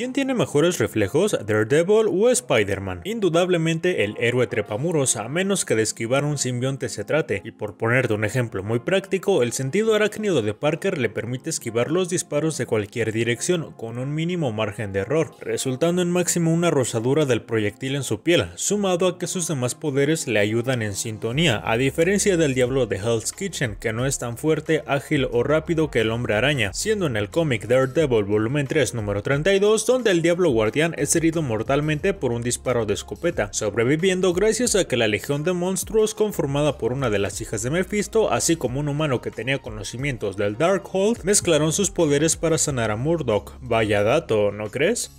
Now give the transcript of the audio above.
¿Quién tiene mejores reflejos, Daredevil o Spider-Man? Indudablemente el héroe trepamuros, a menos que de esquivar un simbionte se trate, y por ponerte un ejemplo muy práctico, el sentido arácnido de Parker le permite esquivar los disparos de cualquier dirección, con un mínimo margen de error, resultando en máximo una rozadura del proyectil en su piel, sumado a que sus demás poderes le ayudan en sintonía, a diferencia del diablo de Hell's Kitchen, que no es tan fuerte, ágil o rápido que el hombre araña, siendo en el cómic Daredevil volumen 3 número 32 donde el Diablo Guardián es herido mortalmente por un disparo de escopeta, sobreviviendo gracias a que la legión de monstruos conformada por una de las hijas de Mephisto, así como un humano que tenía conocimientos del Darkhold, mezclaron sus poderes para sanar a Murdock. Vaya dato, ¿no crees?